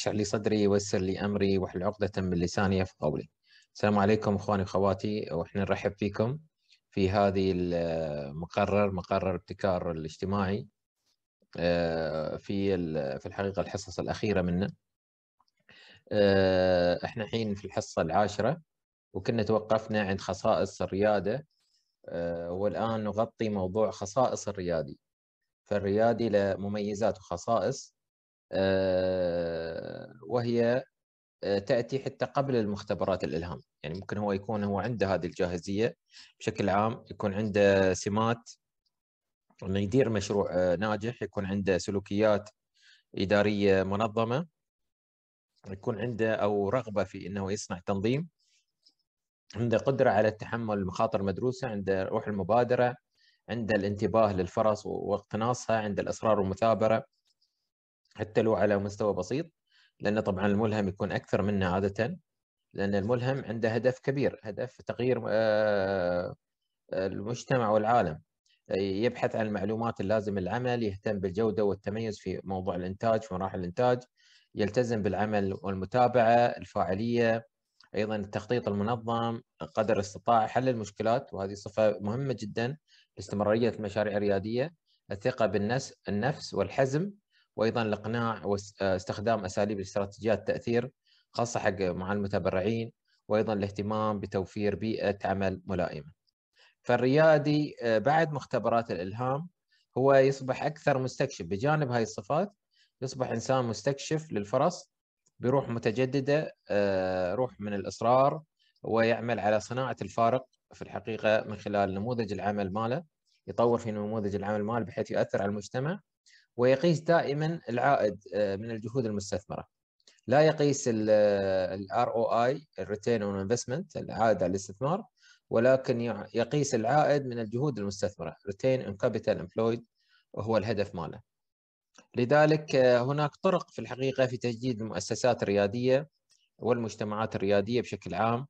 اشرح لي صدري ويسر لي امري واحلل عقدة من لساني في قولي. السلام عليكم اخواني واخواتي واحنا نرحب فيكم في هذه المقرر مقرر ابتكار الاجتماعي آه، في في الحقيقه الحصص الاخيره منه. آه، احنا الحين في الحصه العاشره وكنا توقفنا عند خصائص الرياده آه، والان نغطي موضوع خصائص الريادي. فالريادي له مميزات وخصائص آه، وهي آه، تاتي حتى قبل المختبرات الالهام يعني ممكن هو يكون هو عنده هذه الجاهزيه بشكل عام يكون عنده سمات انه يدير مشروع آه، ناجح يكون عنده سلوكيات اداريه منظمه يكون عنده او رغبه في انه يصنع تنظيم عنده قدره على تحمل المخاطر المدروسه عنده روح المبادره عنده الانتباه للفرص واقتناصها عنده الاصرار والمثابره حتى لو على مستوى بسيط لأن طبعا الملهم يكون أكثر منا عادة لأن الملهم عنده هدف كبير هدف تغيير آه، المجتمع والعالم يبحث عن المعلومات اللازمة للعمل يهتم بالجودة والتميز في موضوع الإنتاج في مراحل الإنتاج يلتزم بالعمل والمتابعة الفاعلية أيضا التخطيط المنظم قدر الاستطاع حل المشكلات وهذه صفة مهمة جدا لاستمرارية المشاريع الريادية الثقة بالنفس والحزم وايضا الاقناع واستخدام آه، اساليب استراتيجيات تاثير خاصه حق مع المتبرعين وايضا الاهتمام بتوفير بيئه عمل ملائمه. فالريادي آه، بعد مختبرات الالهام هو يصبح اكثر مستكشف بجانب هاي الصفات يصبح انسان مستكشف للفرص بروح متجدده آه، روح من الاصرار ويعمل على صناعه الفارق في الحقيقه من خلال نموذج العمل ماله يطور في نموذج العمل ماله بحيث يؤثر على المجتمع ويقيس دائما العائد آه، من الجهود المستثمره لا يقيس الار او اي الريتين اون انفستمنت العائد على الاستثمار ولكن يقيس العائد من الجهود المستثمره ريتين اون كابيتال امبلويد وهو الهدف ماله لذلك آه، هناك طرق في الحقيقه في تجديد المؤسسات الرياديه والمجتمعات الرياديه بشكل عام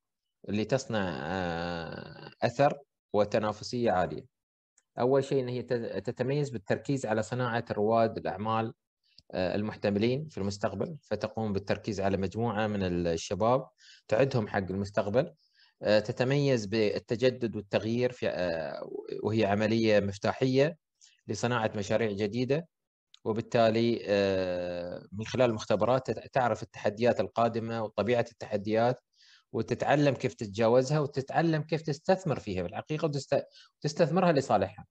اللي تصنع آه، اثر وتنافسيه عاليه اول شيء ان هي تتميز بالتركيز على صناعه رواد الاعمال آه، المحتملين في المستقبل فتقوم بالتركيز على مجموعه من الشباب تعدهم حق المستقبل آه، تتميز بالتجدد والتغيير في آه، وهي عمليه مفتاحيه لصناعه مشاريع جديده وبالتالي من خلال المختبرات تعرف التحديات القادمه وطبيعه التحديات وتتعلم كيف تتجاوزها وتتعلم كيف تستثمر فيها بالحقيقه وتستثمرها لصالحها.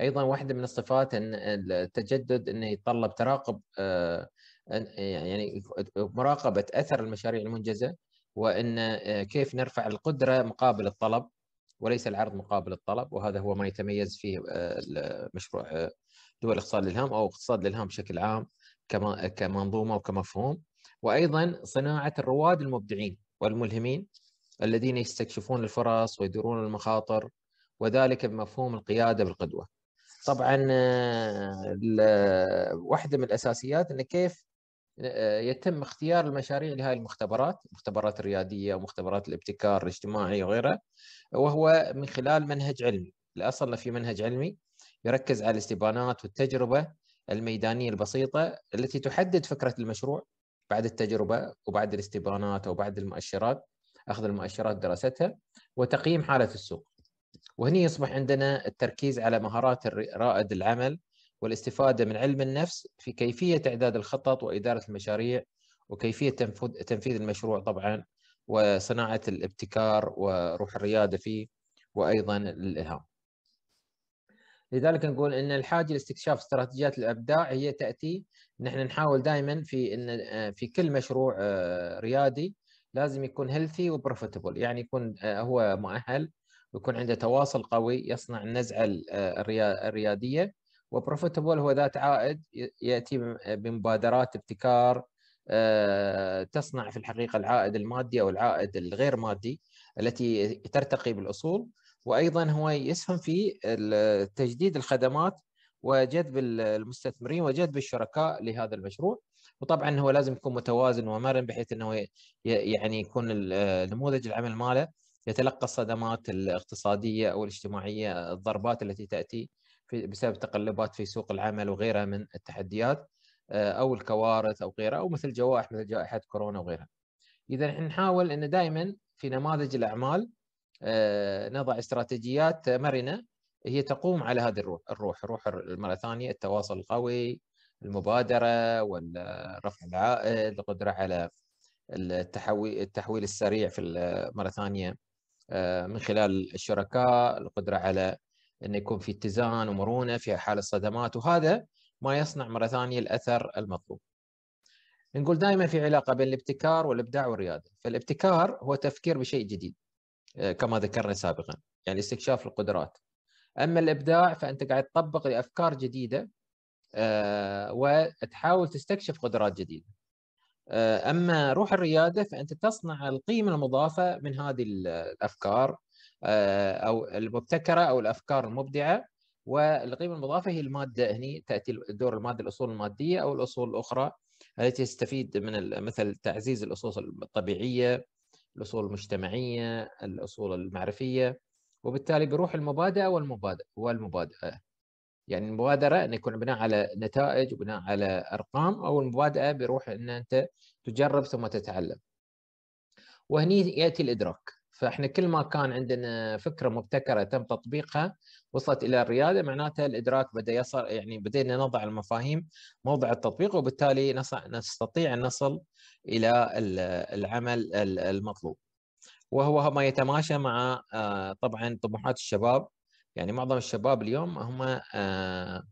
ايضا واحده من الصفات ان التجدد انه يتطلب تراقب آه، يعني مراقبه اثر المشاريع المنجزه وان آه، كيف نرفع القدره مقابل الطلب وليس العرض مقابل الطلب وهذا هو ما يتميز فيه آه، مشروع دول اقتصاد الالهام او اقتصاد الالهام بشكل عام كمنظومه وكمفهوم وايضا صناعه الرواد المبدعين والملهمين الذين يستكشفون الفرص ويديرون المخاطر وذلك بمفهوم القياده بالقدوه. طبعا آه، آه، واحده من الاساسيات ان كيف آه، يتم اختيار المشاريع لهذه المختبرات، المختبرات الرياديه ومختبرات الابتكار الاجتماعي وغيرها وهو من خلال منهج علمي، الاصل في منهج علمي يركز على الاستبانات والتجربه الميدانيه البسيطه التي تحدد فكره المشروع بعد التجربه وبعد الاستبانات وبعد المؤشرات اخذ المؤشرات دراستها وتقييم حاله السوق وهنا يصبح عندنا التركيز على مهارات رائد العمل والاستفاده من علم النفس في كيفيه اعداد الخطط واداره المشاريع وكيفيه تنفيذ المشروع طبعا وصناعه الابتكار وروح الرياده فيه وايضا الالهام. لذلك نقول ان الحاجه لاستكشاف استراتيجيات الابداع هي تاتي نحن نحاول دائما في ان آه، في كل مشروع آه، ريادي لازم يكون هيلثي وبروفيتبل يعني يكون آه، هو مؤهل ويكون عنده تواصل قوي يصنع النزعه الرياديه وبروفيتبل هو ذات عائد ياتي بمبادرات ابتكار تصنع في الحقيقه العائد المادي او العائد الغير مادي التي ترتقي بالاصول وايضا هو يسهم في تجديد الخدمات وجذب المستثمرين وجذب الشركاء لهذا المشروع وطبعا هو لازم يكون متوازن ومرن بحيث انه يعني يكون نموذج العمل ماله يتلقى الصدمات الاقتصاديه او الاجتماعيه الضربات التي تاتي بسبب تقلبات في سوق العمل وغيرها من التحديات آه، او الكوارث او غيرها او مثل جوائح مثل جائحه كورونا وغيرها. اذا نحاول ان دائما في نماذج الاعمال آه، نضع استراتيجيات مرنه هي تقوم على هذه الروح الروح روح مره ثانيه التواصل القوي المبادره والرفع العائد القدره على التحويل التحويل السريع في مره ثانيه آه، من خلال الشركاء القدره على ان يكون في اتزان ومرونه في حال الصدمات وهذا ما يصنع مره ثانيه الاثر المطلوب. نقول دائما في علاقه بين الابتكار والابداع والرياده، فالابتكار هو تفكير بشيء جديد آه، كما ذكرنا سابقا يعني استكشاف القدرات اما الابداع فانت قاعد تطبق افكار جديده آه، وتحاول تستكشف قدرات جديده آه، اما روح الرياده فانت تصنع القيمه المضافه من هذه الافكار او المبتكره او الافكار المبدعه والقيمه المضافه هي الماده هني تاتي دور الماده الاصول الماديه او الاصول الاخرى التي تستفيد من مثل تعزيز الاصول الطبيعيه الاصول المجتمعيه الاصول المعرفيه وبالتالي بروح المبادئه والمبادئ والمبادئه يعني المبادره ان يكون بناء على نتائج وبناء على ارقام او المبادئه بروح ان انت تجرب ثم تتعلم وهني ياتي الادراك فاحنا كل ما كان عندنا فكره مبتكره تم تطبيقها وصلت الى الرياده معناتها الادراك بدا يصل يعني بدينا نضع المفاهيم موضع التطبيق وبالتالي نستطيع ان نصل الى العمل المطلوب. وهو ما يتماشى مع آه، طبعا طموحات الشباب يعني معظم الشباب اليوم هم آه،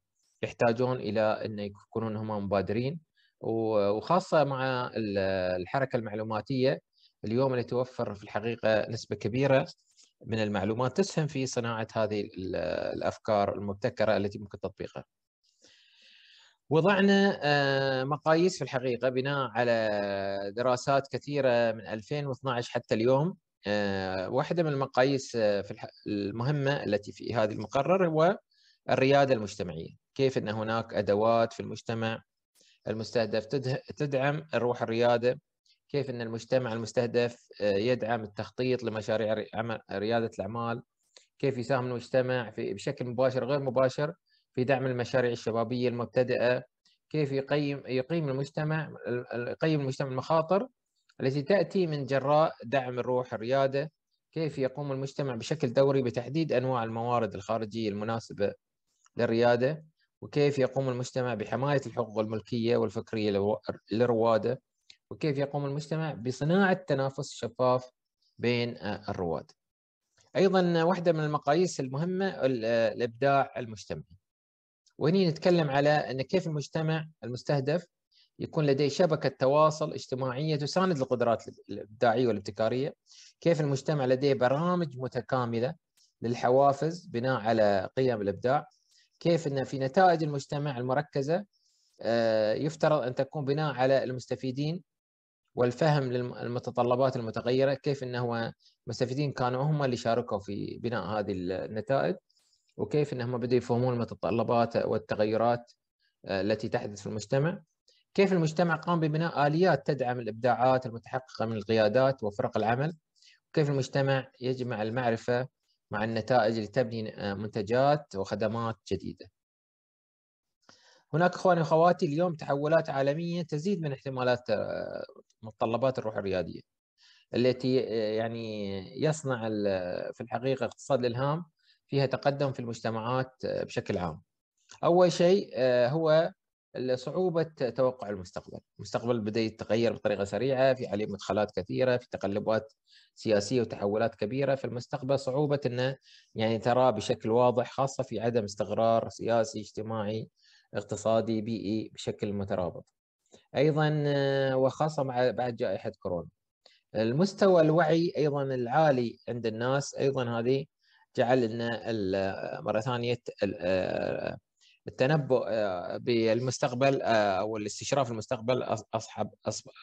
يحتاجون الى ان يكونون هم مبادرين وخاصه مع الحركه المعلوماتيه اليوم اللي توفر في الحقيقه نسبه كبيره من المعلومات تسهم في صناعه هذه الافكار المبتكره التي ممكن تطبيقها. وضعنا آه، مقاييس في الحقيقه بناء على دراسات كثيره من 2012 حتى اليوم آه، واحده من المقاييس آه، المهمه التي في هذا المقرر هو الرياده المجتمعيه، كيف ان هناك ادوات في المجتمع المستهدف تدعم الروح الرياده كيف أن المجتمع المستهدف آه، يدعم التخطيط لمشاريع ريادة الأعمال كيف يساهم المجتمع في بشكل مباشر غير مباشر في دعم المشاريع الشبابية المبتدئة كيف يقيم يقيم المجتمع يقيم المجتمع المخاطر التي تأتي من جراء دعم الروح الريادة كيف يقوم المجتمع بشكل دوري بتحديد أنواع الموارد الخارجية المناسبة للريادة وكيف يقوم المجتمع بحماية الحقوق الملكية والفكرية للروادة وكيف يقوم المجتمع بصناعة تنافس شفاف بين الرواد أيضا واحدة من المقاييس المهمة الإبداع المجتمعي وهني نتكلم على أن كيف المجتمع المستهدف يكون لديه شبكة تواصل اجتماعية تساند القدرات الإبداعية والابتكارية كيف المجتمع لديه برامج متكاملة للحوافز بناء على قيم الإبداع كيف أن في نتائج المجتمع المركزة آه، يفترض أن تكون بناء على المستفيدين والفهم للمتطلبات المتغيره كيف انه المستفيدين كانوا هم اللي شاركوا في بناء هذه النتائج وكيف انهم بدأوا يفهمون المتطلبات والتغيرات آه، التي تحدث في المجتمع كيف المجتمع قام ببناء اليات تدعم الابداعات المتحققه من القيادات وفرق العمل وكيف المجتمع يجمع المعرفه مع النتائج لتبني آه، منتجات وخدمات جديده هناك اخواني واخواتي اليوم تحولات عالميه تزيد من احتمالات آه، متطلبات الروح الرياديه التي آه، يعني يصنع آه، في الحقيقه اقتصاد الالهام فيها تقدم في المجتمعات بشكل عام. اول شيء هو صعوبة توقع المستقبل، المستقبل بدأ يتغير بطريقة سريعة، في عليه مدخلات كثيرة، في تقلبات سياسية وتحولات كبيرة، في المستقبل صعوبة أنه يعني تراه بشكل واضح خاصة في عدم استقرار سياسي اجتماعي اقتصادي بيئي بشكل مترابط ايضا آه، وخاصه مع بعد جائحه كورونا المستوى الوعي ايضا العالي عند الناس ايضا هذه جعل ان آه، مره ثانيه آه، التنبؤ بالمستقبل او الاستشراف المستقبل اصحب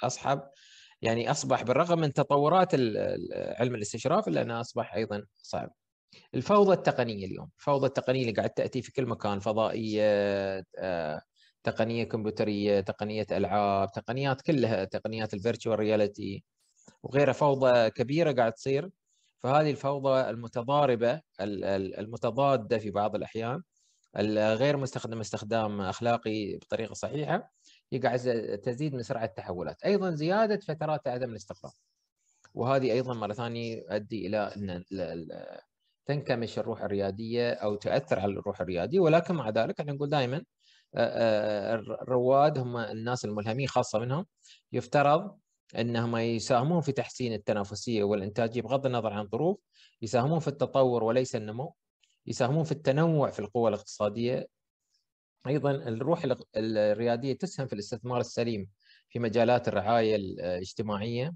اصحب يعني اصبح بالرغم من تطورات علم الاستشراف الا انه اصبح ايضا صعب. الفوضى التقنيه اليوم الفوضى التقنيه اللي قاعد تاتي في كل مكان فضائيه آه، تقنيه كمبيوتريه تقنيه العاب تقنيات كلها تقنيات الفيرتشوال رياليتي وغيرها فوضى كبيره قاعد تصير فهذه الفوضى المتضاربه المتضاده في بعض الاحيان الغير مستخدم استخدام اخلاقي بطريقه صحيحه هي قاعد تزيد من سرعه التحولات، ايضا زياده فترات عدم الاستقرار. وهذه ايضا مره ثانيه يؤدي الى ان تنكمش الروح الرياديه او تاثر على الروح الرياديه ولكن مع ذلك احنا نقول دائما آه، آه، الرواد هم الناس الملهمين خاصه منهم يفترض انهم يساهمون في تحسين التنافسيه والانتاجيه بغض النظر عن الظروف يساهمون في التطور وليس النمو يساهمون في التنوع في القوى الاقتصاديه ايضا الروح الرياديه تسهم في الاستثمار السليم في مجالات الرعايه الاجتماعيه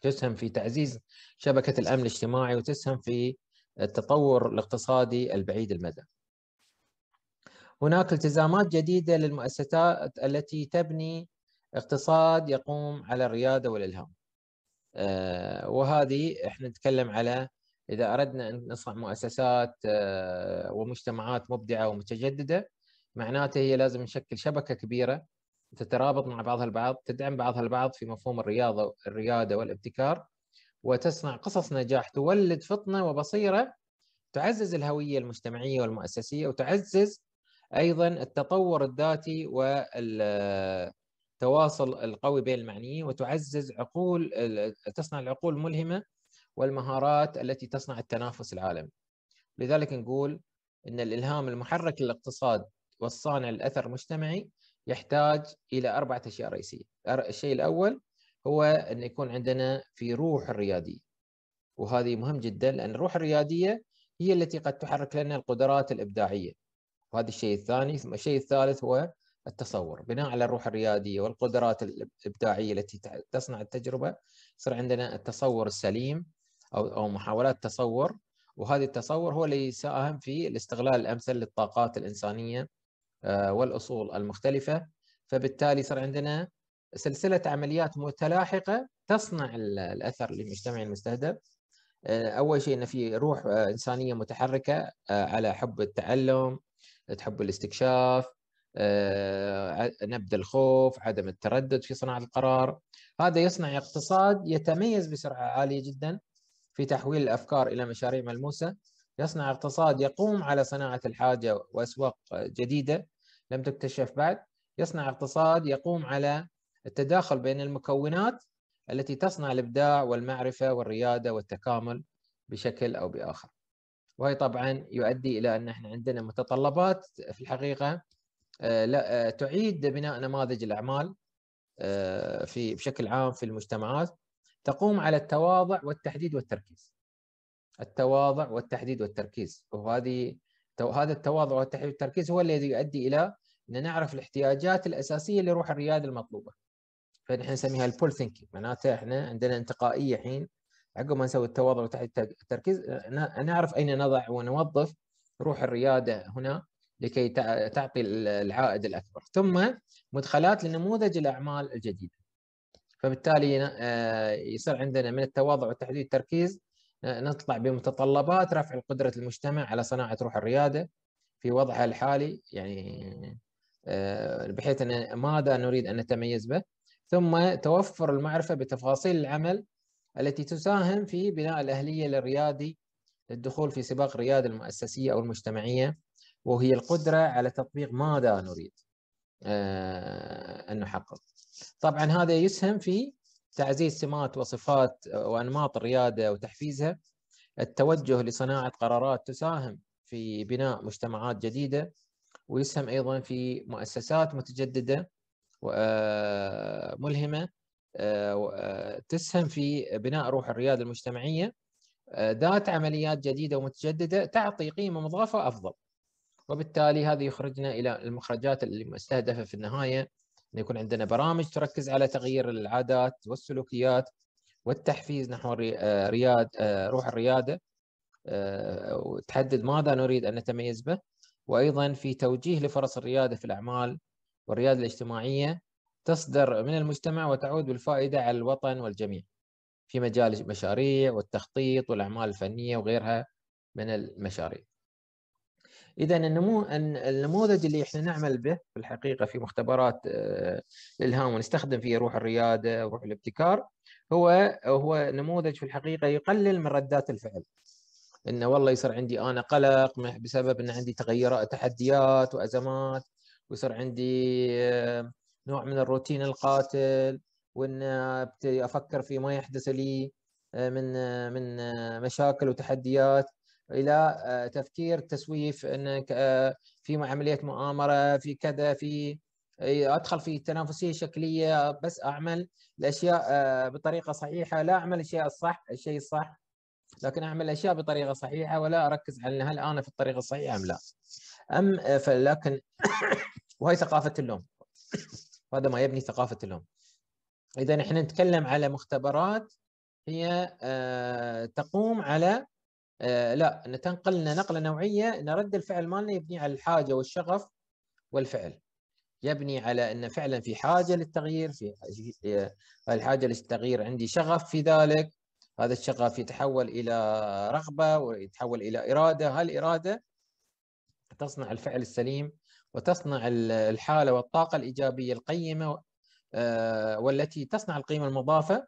تسهم في تعزيز شبكه الامن الاجتماعي وتسهم في التطور الاقتصادي البعيد المدى. هناك التزامات جديدة للمؤسسات التي تبني اقتصاد يقوم على الريادة والإلهام آه، وهذه احنا نتكلم على إذا أردنا أن نصنع مؤسسات آه، ومجتمعات مبدعة ومتجددة معناته هي لازم نشكل شبكة كبيرة تترابط مع بعضها البعض تدعم بعضها البعض في مفهوم الرياضة الريادة والابتكار وتصنع قصص نجاح تولد فطنه وبصيره تعزز الهويه المجتمعيه والمؤسسيه وتعزز ايضا التطور الذاتي والتواصل القوي بين المعنيين وتعزز عقول تصنع العقول الملهمه والمهارات التي تصنع التنافس العالمي. لذلك نقول ان الالهام المحرك للاقتصاد والصانع للاثر المجتمعي يحتاج الى اربعه اشياء رئيسيه، الشيء الاول هو أن يكون عندنا في روح الريادي وهذه مهم جدا لأن الروح الريادية هي التي قد تحرك لنا القدرات الإبداعية وهذا الشيء الثاني ثم الشيء الثالث هو التصور بناء على الروح الريادية والقدرات الإبداعية التي تصنع التجربة يصير عندنا التصور السليم أو أو محاولات تصور وهذا التصور هو اللي يساهم في الاستغلال الأمثل للطاقات الإنسانية آه، والأصول المختلفة فبالتالي صار عندنا سلسله عمليات متلاحقه تصنع الاثر للمجتمع المستهدف آه، اول شيء ان في روح آه، انسانيه متحركه آه، على حب التعلم تحب الاستكشاف نبذ الخوف عدم التردد في صناعه القرار هذا يصنع اقتصاد يتميز بسرعه عاليه جدا في تحويل الافكار الى مشاريع ملموسه يصنع اقتصاد يقوم على صناعه الحاجه واسواق جديده لم تكتشف بعد يصنع اقتصاد يقوم على التداخل بين المكونات التي تصنع الابداع والمعرفه والرياده والتكامل بشكل او باخر. وهي طبعا يؤدي الى ان احنا عندنا متطلبات في الحقيقه آه، آه، تعيد بناء نماذج الاعمال آه، في بشكل عام في المجتمعات تقوم على التواضع والتحديد والتركيز. التواضع والتحديد والتركيز وهذه هذا التواضع والتحديد والتركيز هو الذي يؤدي الى ان نعرف الاحتياجات الاساسيه لروح الرياده المطلوبه. فنحن نسميها البول ثينكينج معناته احنا عندنا انتقائيه الحين عقب ما نسوي التواضع وتحديد التركيز نعرف اين نضع ونوظف روح الرياده هنا لكي تعطي العائد الاكبر ثم مدخلات لنموذج الاعمال الجديده فبالتالي آه، يصير عندنا من التواضع وتحديد التركيز آه، نطلع بمتطلبات رفع قدره المجتمع على صناعه روح الرياده في وضعها الحالي يعني آه، بحيث ان ماذا نريد ان نتميز به ثم توفر المعرفة بتفاصيل العمل التي تساهم في بناء الأهلية للريادي للدخول في سباق الريادة المؤسسية أو المجتمعية وهي القدرة على تطبيق ماذا نريد آه، أن نحقق طبعا هذا يسهم في تعزيز سمات وصفات وأنماط الريادة وتحفيزها التوجه لصناعة قرارات تساهم في بناء مجتمعات جديدة ويسهم أيضا في مؤسسات متجددة ملهمه آه، آه، تسهم في بناء روح الرياده المجتمعيه آه، ذات عمليات جديده ومتجدده تعطي قيمه مضافه افضل وبالتالي هذا يخرجنا الى المخرجات المستهدفه في النهايه ان يكون عندنا برامج تركز على تغيير العادات والسلوكيات والتحفيز نحو رياد روح الرياده وتحدد ماذا نريد ان نتميز به وايضا في توجيه لفرص الرياده في الاعمال والريادة الاجتماعية تصدر من المجتمع وتعود بالفائدة على الوطن والجميع في مجال المشاريع والتخطيط والأعمال الفنية وغيرها من المشاريع إذا النمو النموذج اللي احنا نعمل به في الحقيقة في مختبرات آه، الإلهام ونستخدم فيه روح الريادة وروح الابتكار هو هو نموذج في الحقيقة يقلل من ردات الفعل انه والله يصير عندي انا قلق بسبب ان عندي تغيرات تحديات وازمات ويصير عندي آه، نوع من الروتين القاتل وان ابتدي افكر في ما يحدث لي آه، من آه، من مشاكل وتحديات الى تفكير تسويف انك في عمليه مؤامره في كذا في ادخل في تنافسيه شكليه بس اعمل الاشياء بطريقه صحيحه لا اعمل الاشياء الصح الشيء الصح لكن اعمل الاشياء بطريقه صحيحه ولا اركز على هل انا في الطريقه الصحيحه ام لا ام آه، فلكن وهي ثقافه اللوم هذا ما يبني ثقافه اللوم اذا احنا نتكلم على مختبرات هي آه، تقوم على آه، لا تنقلنا نقله نوعيه ان رد الفعل مالنا يبني على الحاجه والشغف والفعل يبني على ان فعلا في حاجه للتغيير في الحاجه للتغيير عندي شغف في ذلك هذا الشغف يتحول الى رغبه ويتحول الى اراده هالاراده تصنع الفعل السليم وتصنع الحاله والطاقه الايجابيه القيمه آه، والتي تصنع القيمه المضافه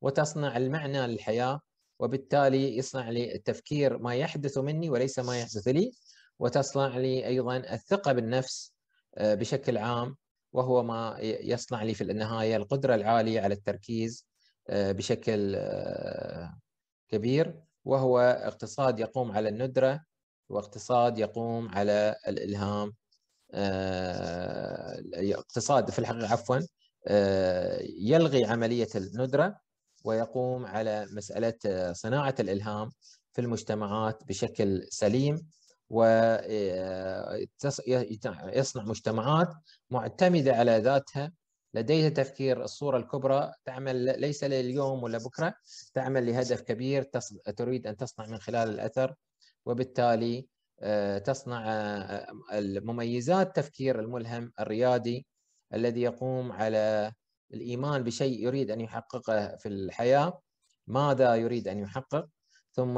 وتصنع المعنى للحياه وبالتالي يصنع لي التفكير ما يحدث مني وليس ما يحدث لي وتصنع لي ايضا الثقه بالنفس آه، بشكل عام وهو ما يصنع لي في النهايه القدره العاليه على التركيز آه، بشكل كبير وهو اقتصاد يقوم على الندره واقتصاد يقوم على الالهام آه، اقتصاد في الحقيقه عفوا آه، يلغي عمليه الندره ويقوم على مساله آه، صناعه الالهام في المجتمعات بشكل سليم ويصنع مجتمعات معتمده على ذاتها لديها تفكير الصوره الكبرى تعمل ليس لليوم ولا بكره تعمل لهدف كبير تريد ان تصنع من خلال الاثر وبالتالي آه، تصنع آه، آه، المميزات تفكير الملهم الريادي الذي يقوم على الايمان بشيء يريد ان يحققه في الحياه ماذا يريد ان يحقق ثم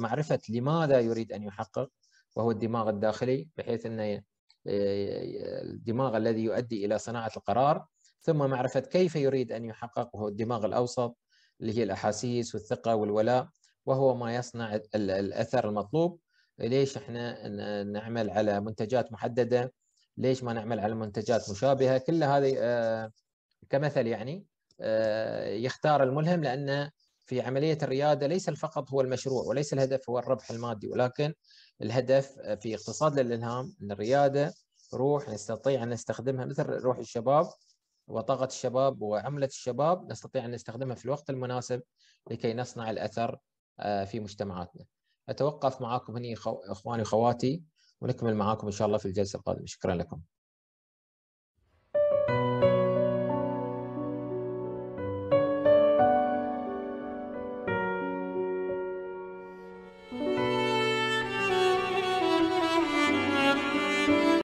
معرفه لماذا يريد ان يحقق وهو الدماغ الداخلي بحيث ان الدماغ الذي يؤدي الى صناعه القرار ثم معرفه كيف يريد ان يحقق وهو الدماغ الاوسط اللي هي الاحاسيس والثقه والولاء وهو ما يصنع الاثر المطلوب ليش احنا نعمل على منتجات محدده ليش ما نعمل على منتجات مشابهه كل هذه آه، كمثل يعني آه، يختار الملهم لان في عمليه الرياده ليس فقط هو المشروع وليس الهدف هو الربح المادي ولكن الهدف في اقتصاد الالهام ان الرياده روح نستطيع ان نستخدمها مثل روح الشباب وطاقه الشباب وعمله الشباب نستطيع ان نستخدمها في الوقت المناسب لكي نصنع الاثر آه، في مجتمعاتنا أتوقف معاكم هني إخواني وأخواتي ونكمل معاكم إن شاء الله في الجلسة القادمة شكرا لكم